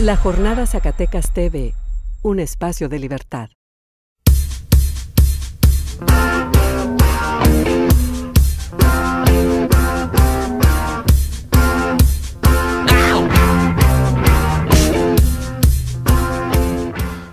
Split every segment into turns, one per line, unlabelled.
La Jornada Zacatecas TV, un espacio de libertad.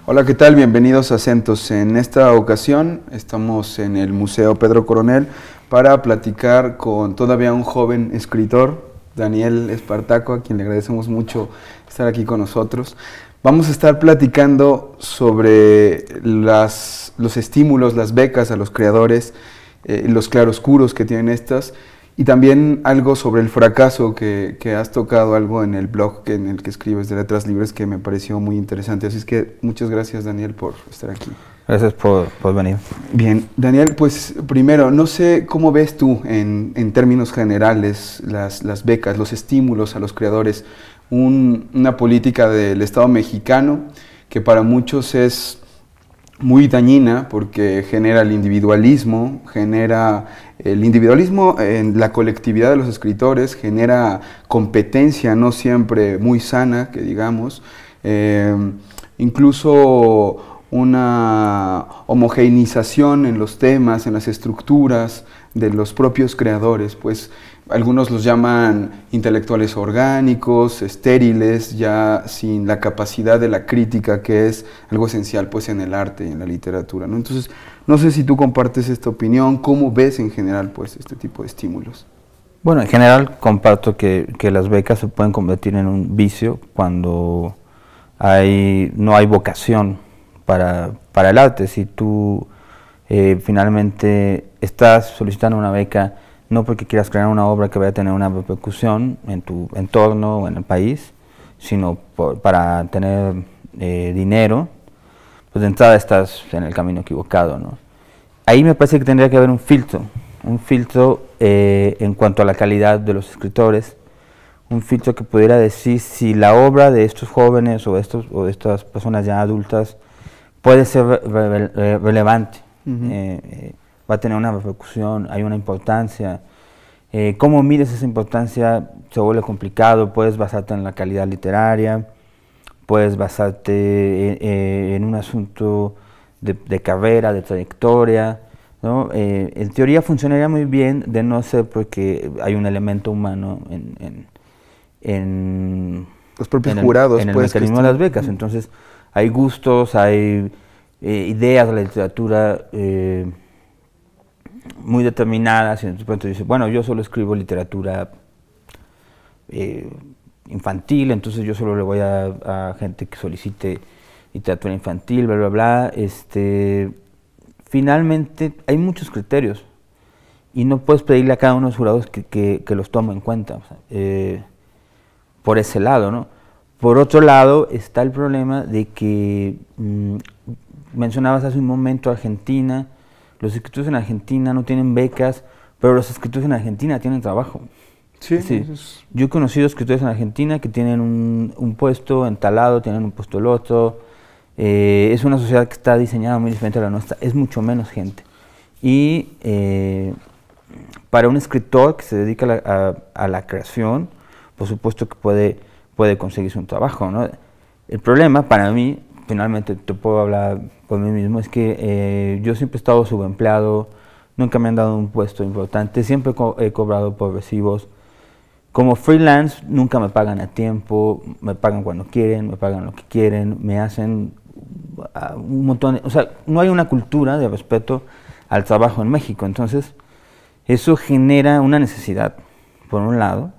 Hola, ¿qué tal? Bienvenidos a Centos. En esta ocasión estamos en el Museo Pedro Coronel para platicar con todavía un joven escritor, Daniel Espartaco, a quien le agradecemos mucho estar aquí con nosotros. Vamos a estar platicando sobre los estímulos, las becas a los creadores, eh, los claroscuros que tienen estas y también algo sobre el fracaso que, has tocado algo en el blog que, en el que escribes de Letras Libres que me pareció muy interesante. Así que muchas gracias Daniel por estar aquí.
Gracias por, venir. Bien, Daniel,
pues primero, no sé cómo ves tú en, términos generales las, las, becas, los estímulos a los creadores, una política del Estado mexicano que para muchos es muy dañina porque genera el individualismo, genera el individualismo en la colectividad de los escritores, genera competencia no siempre muy sana, que digamos, eh, incluso una homogeneización en los temas, en las estructuras de los propios creadores, pues algunos los llaman intelectuales orgánicos, estériles, ya sin la capacidad de la crítica que es algo esencial pues en el arte y en la literatura, Entonces, no sé si tú compartes esta opinión, ¿cómo ves en general pues este tipo de estímulos?
Bueno, en general comparto que, las becas se pueden convertir en un vicio cuando hay, no hay vocación para, para el arte. Si tú eh, finalmente estás solicitando una beca, no porque quieras crear una obra que vaya a tener una repercusión en tu entorno o en el país, sino para tener eh, dinero, pues de entrada estás en el camino equivocado. ¿no? Ahí me parece que tendría que haber un filtro, un filtro eh, en cuanto a la calidad de los escritores, un filtro que pudiera decir si la obra de estos jóvenes o estos, o de estas personas ya adultas puede ser relevante, eh, eh, va a tener una repercusión, hay una importancia. Eh, ¿Cómo mides esa importancia? Se vuelve complicado, puedes basarte en la calidad literaria, puedes basarte en un asunto de, carrera, de trayectoria. ¿no? en teoría funcionaría muy bien de no ser porque hay un elemento humano en, los propios jurados. El, pues, las becas. Entonces, hay gustos, hay eh, ideas de la literatura eh, muy determinadas. Y entonces dice, bueno, yo solo escribo literatura eh, infantil, entonces yo solo le voy a, a, gente que solicite literatura infantil, bla, bla, bla. Este, finalmente, hay muchos criterios y no puedes pedirle a cada uno de los jurados que, los tome en cuenta. por ese lado, ¿no? Por otro lado, está el problema de que mm, mencionabas hace un momento Argentina, los escritores en Argentina no tienen becas, pero los escritores en Argentina tienen trabajo. Sí, Yo he conocido escritores en Argentina que tienen un, puesto entalado, tienen un puesto loto, eh, es una sociedad que está diseñada muy diferente a la nuestra, es mucho menos gente. Y eh, para un escritor que se dedica a la creación, por supuesto que puede puede conseguirse un trabajo. El problema para mí, finalmente te puedo hablar por mí mismo, es que eh, yo siempre he estado subempleado, nunca me han dado un puesto importante, siempre he cobrado por recibos. Como freelance nunca me pagan a tiempo, me pagan cuando quieren, me pagan lo que quieren, me hacen ah, un montón, de, o sea, no hay una cultura de respeto al trabajo en México, entonces eso genera una necesidad, por un lado,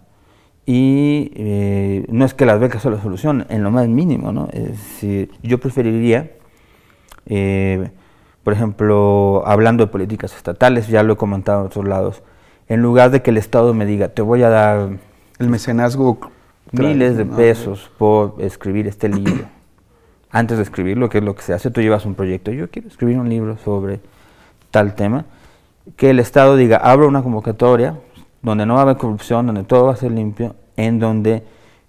y eh, no es que las becas son la solución, en lo más mínimo, ¿no? Es yo preferiría, eh, por ejemplo, hablando de políticas estatales, ya lo he comentado en otros lados, en lugar de que el Estado me diga, te voy a dar... El mecenazgo... Miles de pesos por escribir este libro. Antes de escribirlo, que es lo que se hace, tú llevas un proyecto, yo quiero escribir un libro sobre tal tema, que el Estado diga, abro una convocatoria donde no va a haber corrupción, donde todo va a ser limpio, en donde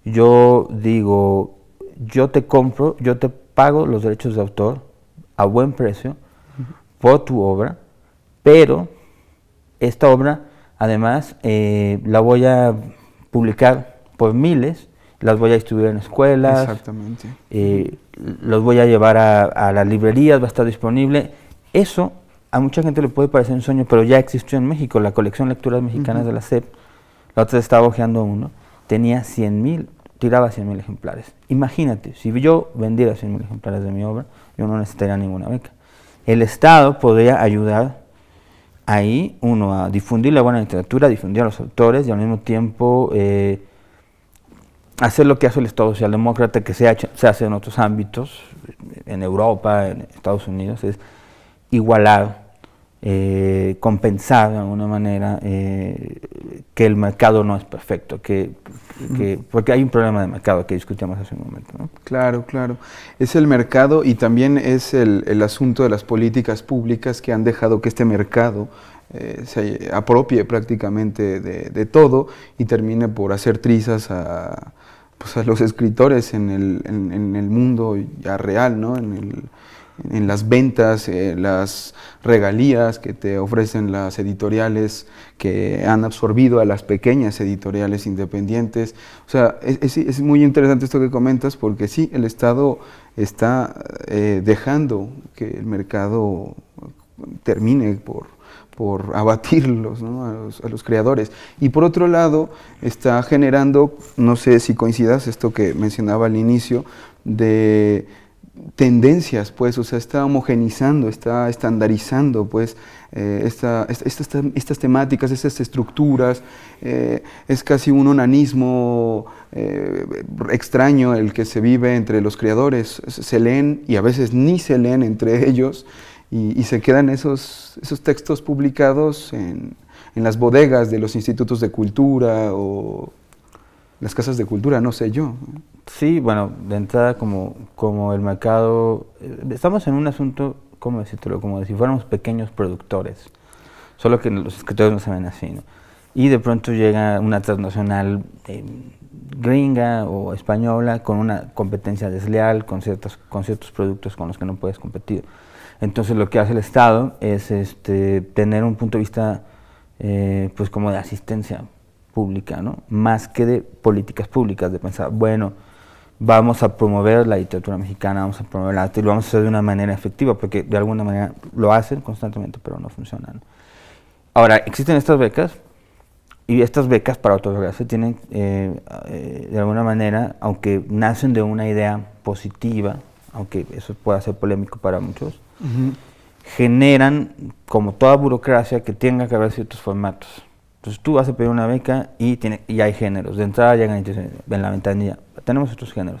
yo digo, yo te compro, yo te pago los derechos de autor a buen precio por tu obra, pero esta obra además eh, la voy a publicar por miles, las voy a distribuir en escuelas, Exactamente. Eh, los voy a llevar a, las librerías, va a estar disponible. Eso a mucha gente le puede parecer un sueño, pero ya existió en México la colección Lecturas Mexicanas de la SEP. La otra estaba hojeando uno tenía 100.000, tiraba mil ejemplares. Imagínate, si yo vendiera mil ejemplares de mi obra, yo no necesitaría ninguna beca. El Estado podría ayudar ahí, uno, a difundir la buena literatura, difundir a los autores y al mismo tiempo eh, hacer lo que hace el Estado socialdemócrata, que se, se hace en otros ámbitos, en Europa, en Estados Unidos, es igualar eh, compensar de alguna manera eh, que el mercado no es perfecto, que, porque hay un problema de mercado que discutíamos hace un momento.
Claro, claro. Es el mercado y también es el, asunto de las políticas públicas que han dejado que este mercado eh, se apropie prácticamente de, todo y termine por hacer trizas a, pues, los escritores en el, mundo ya real, ¿no? en las ventas, eh, las regalías que te ofrecen las editoriales que han absorbido a las pequeñas editoriales independientes. O sea, es, muy interesante esto que comentas porque sí, el Estado está eh, dejando que el mercado termine por, por abatirlos a, los, creadores. Y por otro lado, está generando, no sé si coincidas, esto que mencionaba al inicio, de tendencias, pues, o sea, está homogenizando, está estandarizando, pues, eh, estas temáticas, estas estructuras, eh, es casi un onanismo eh, extraño el que se vive entre los creadores, se leen y a veces ni se leen entre ellos y, se quedan esos, textos publicados en las bodegas de los institutos de cultura o
las casas de cultura, no sé yo. Sí, bueno, de entrada como, como el mercado, eh, estamos en un asunto, ¿cómo decirlo? Como si fuéramos pequeños productores, solo que los escritores no saben así, ¿no? Y de pronto llega una transnacional eh, gringa o española con una competencia desleal, con ciertos, con ciertos productos con los que no puedes competir. Entonces lo que hace el Estado es este, tener un punto de vista eh, pues como de asistencia pública, ¿no? más que de políticas públicas, de pensar, bueno, vamos a promover la literatura mexicana, vamos a promover el arte y lo vamos a hacer de una manera efectiva, porque de alguna manera lo hacen constantemente, pero no funcionan. Ahora, existen estas becas y estas becas para otorgarse tienen, eh, eh, de alguna manera, aunque nacen de una idea positiva, aunque eso pueda ser polémico para muchos, generan, como toda burocracia, que tenga que haber ciertos formatos. Entonces tú vas a pedir una beca y, tiene, y hay géneros. De entrada llegan en la ventanilla. Tenemos otros géneros.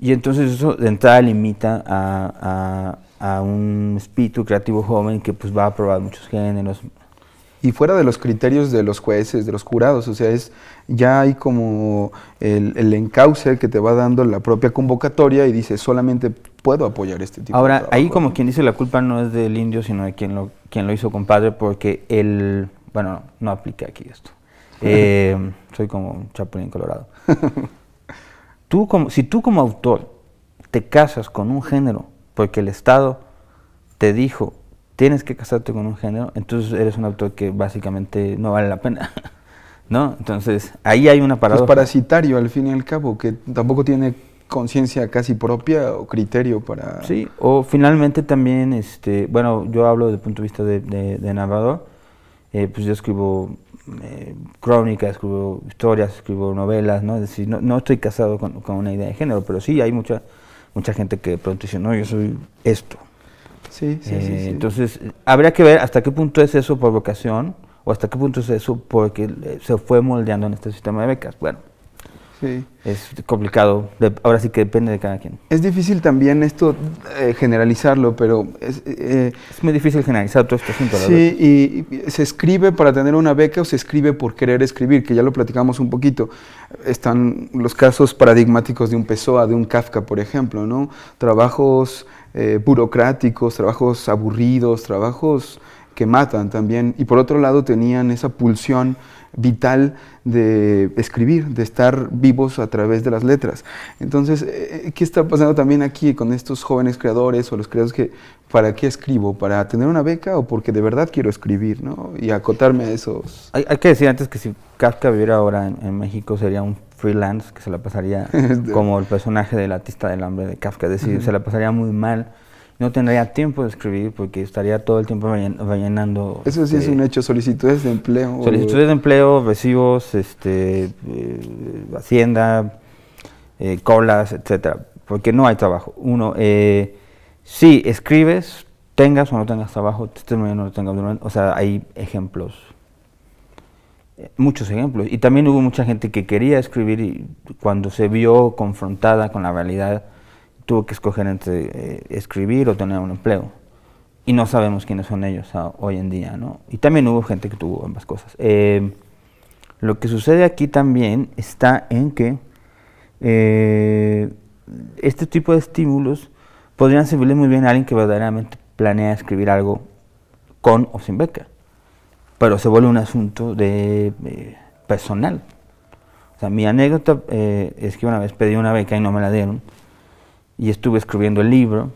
Y entonces eso de entrada limita a, a, un espíritu creativo joven que pues va a probar muchos géneros.
Y fuera de los criterios de los jueces, de los jurados, o sea, es ya hay como el, el encauce que te va dando la propia convocatoria y dice solamente puedo apoyar este tipo Ahora,
Ahora, ahí como quien dice la culpa no es del indio, sino de quien lo, quien lo hizo compadre, porque el, bueno, no apliqué aquí esto. Eh, soy como un chapulín colorado. tú como, si tú como autor te casas con un género porque el Estado te dijo tienes que casarte con un género, entonces eres un autor que básicamente no vale la pena. ¿No? Entonces, ahí hay una paradoja. Es parasitario,
al fin y al cabo, que tampoco tiene conciencia casi propia
o criterio para... Sí, o finalmente también, este, bueno, yo hablo desde el punto de vista de, de, de narrador, eh, pues yo escribo eh, crónicas, escribo historias, escribo novelas, ¿no? Es decir, no, estoy casado con, una idea de género, pero sí hay mucha, mucha gente que de pronto dice, no, yo soy esto. Sí, sí, sí, eh, Entonces, habría que ver hasta qué punto es eso por vocación o hasta qué punto es eso porque se fue moldeando en este sistema de becas. Bueno, es complicado. ahora sí que depende de cada quien. Es
difícil también esto eh, generalizarlo, pero es, eh,
es, muy difícil generalizar todo este
Sí, y, se escribe para tener una beca o se escribe por querer escribir, que ya lo platicamos un poquito. Están los casos paradigmáticos de un Pessoa, de un Kafka, por ejemplo, ¿no? Trabajos eh, burocráticos, trabajos aburridos, trabajos que matan también. Y por otro lado tenían esa pulsión vital de escribir, de estar vivos a través de las letras. Entonces, eh, eh, ¿qué está pasando también aquí con estos jóvenes creadores o los creadores que, ¿para qué escribo? ¿Para tener una beca o porque de verdad quiero escribir? ¿no? Y acotarme a esos...
Hay, que decir antes que si Kafka viviera ahora en, México sería un freelance que se la pasaría como el personaje del artista del hambre de Kafka, es decir, se la pasaría muy mal no tendría tiempo de escribir porque estaría todo el tiempo rellenando. Eso sí es este,
un hecho, solicitudes de empleo.
Solicitudes de empleo, recibos, este, eh, hacienda, eh, colas, etcétera, porque no hay trabajo. Uno, eh, sí, escribes, tengas o no tengas trabajo, no tengas, o sea, hay ejemplos, muchos ejemplos. Y también hubo mucha gente que quería escribir y cuando se vio confrontada con la realidad, tuvo que escoger entre eh, escribir o tener un empleo. Y no sabemos quiénes son ellos hoy en día, ¿no? Y también hubo gente que tuvo ambas cosas. Eh, lo que sucede aquí también está en que eh, este tipo de estímulos podrían servirle muy bien a alguien que verdaderamente planea escribir algo con o sin beca. Pero se vuelve un asunto de personal. O mi anécdota es que una vez pedí una beca y no me la dieron y estuve escribiendo el libro,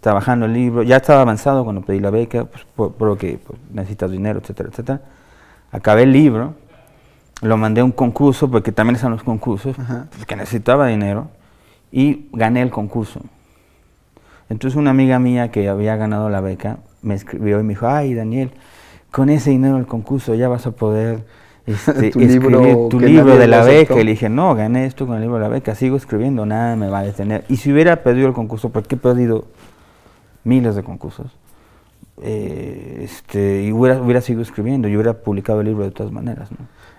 trabajando el libro, ya estaba avanzado cuando pedí la beca, pues, por, lo que pues, necesitas dinero, etcétera, etcétera. Acabé el libro, lo mandé a un concurso, porque también están los concursos, pues, que necesitaba dinero, y gané el concurso. Entonces una amiga mía que había ganado la beca me escribió y me dijo, ay Daniel, con ese dinero del concurso ya vas a poder este, tu libro tu libro de la beca. Y le dije, no, gané esto con el libro de la beca, sigo escribiendo, nada me va a detener. Y si hubiera perdido el concurso, porque he perdido miles de concursos, eh, este, y hubiera, hubiera seguido escribiendo, yo hubiera publicado el libro de todas maneras.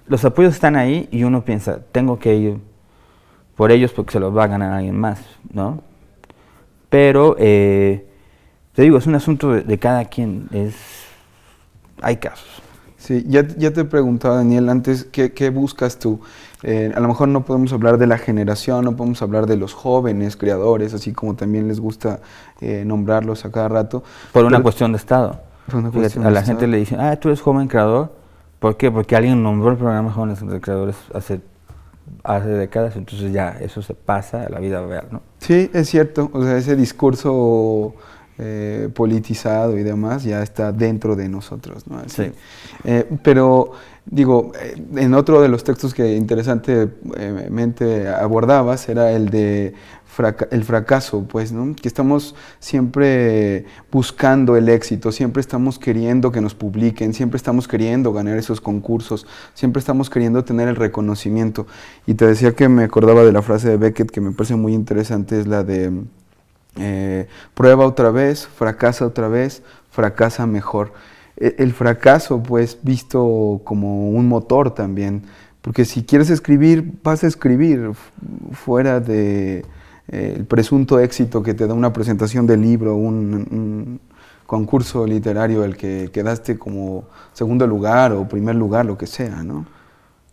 Los apoyos están ahí y uno piensa, tengo que ir por ellos porque se los va a ganar alguien más, ¿no? Pero, eh, te digo, es un asunto de, de cada quien, es, hay casos. Sí, ya, ya te preguntaba Daniel antes, ¿qué,
buscas tú? Eh, a lo mejor no podemos hablar de la generación, no podemos hablar de los jóvenes
creadores, así como también les gusta eh, nombrarlos a cada rato. Por una cuestión de Estado. Por una cuestión a la gente le dicen, ah, tú eres joven creador. ¿Por qué? Porque alguien nombró el programa Jóvenes Creadores hace hace décadas, entonces ya eso se pasa a la vida real, ¿no?
Sí, es cierto, o sea, ese discurso eh, politizado y demás ya está dentro de nosotros. ¿no? sí. Eh, pero digo, eh, en otro de los textos que interesantemente abordabas era el de el fracaso, pues, ¿no? que estamos siempre buscando el éxito, siempre estamos queriendo que nos publiquen, siempre estamos queriendo ganar esos concursos, siempre estamos queriendo tener el reconocimiento. Y te decía que me acordaba de la frase de Beckett que me parece muy interesante, es la de... Eh, prueba otra vez, fracasa otra vez, fracasa mejor. E, el fracaso, pues, visto como un motor también, porque si quieres escribir, vas a escribir fuera de eh, el presunto éxito que te da una presentación de libro, un, concurso literario,
el que quedaste como segundo lugar o primer lugar, lo que sea, ¿no?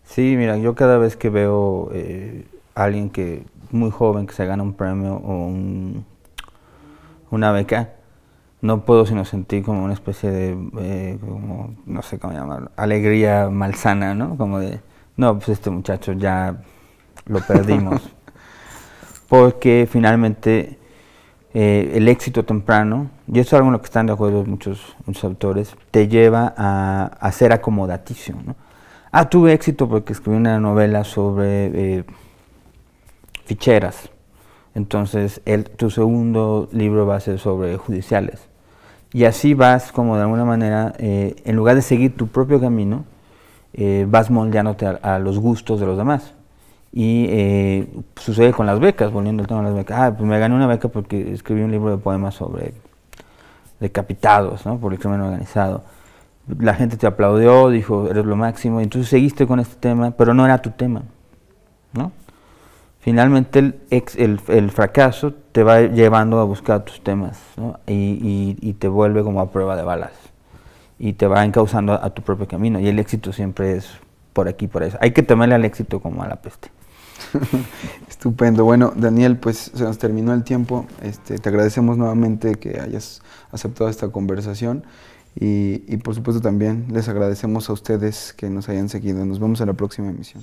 Sí, mira, yo cada vez que veo eh, alguien que muy joven que se gana un premio o un una beca, no puedo sino sentir como una especie de, eh, no sé cómo llamarlo, alegría malsana, ¿no? Como de, no, pues este muchacho ya lo perdimos. Porque finalmente eh, el éxito temprano, y eso es algo en lo que están de acuerdo muchos, autores, te lleva a, ser acomodaticio. ¿no? Ah, tuve éxito porque escribí una novela sobre eh, ficheras. Entonces, tu segundo libro va a ser sobre judiciales. Y así vas, como de alguna manera, eh, en lugar de seguir tu propio camino, eh, vas moldeándote a, los gustos de los demás. Y eh, sucede con las becas, volviendo al tema de las becas. Ah, pues me gané una beca porque escribí un libro de poemas sobre decapitados, ¿no? por el crimen organizado. La gente te aplaudió, dijo, eres lo máximo, y entonces seguiste con este tema, pero no era tu tema. ¿no? Finalmente el, fracaso te va llevando a buscar tus temas y, te vuelve como a prueba de balas y te va encauzando a, tu propio camino y el éxito siempre es por aquí, por eso. Hay que temerle al éxito como a la peste.
Estupendo. Bueno, Daniel, pues se nos terminó el tiempo. Este, te agradecemos nuevamente que hayas aceptado esta conversación y por supuesto también les agradecemos a ustedes que nos hayan seguido. Nos vemos en la próxima emisión.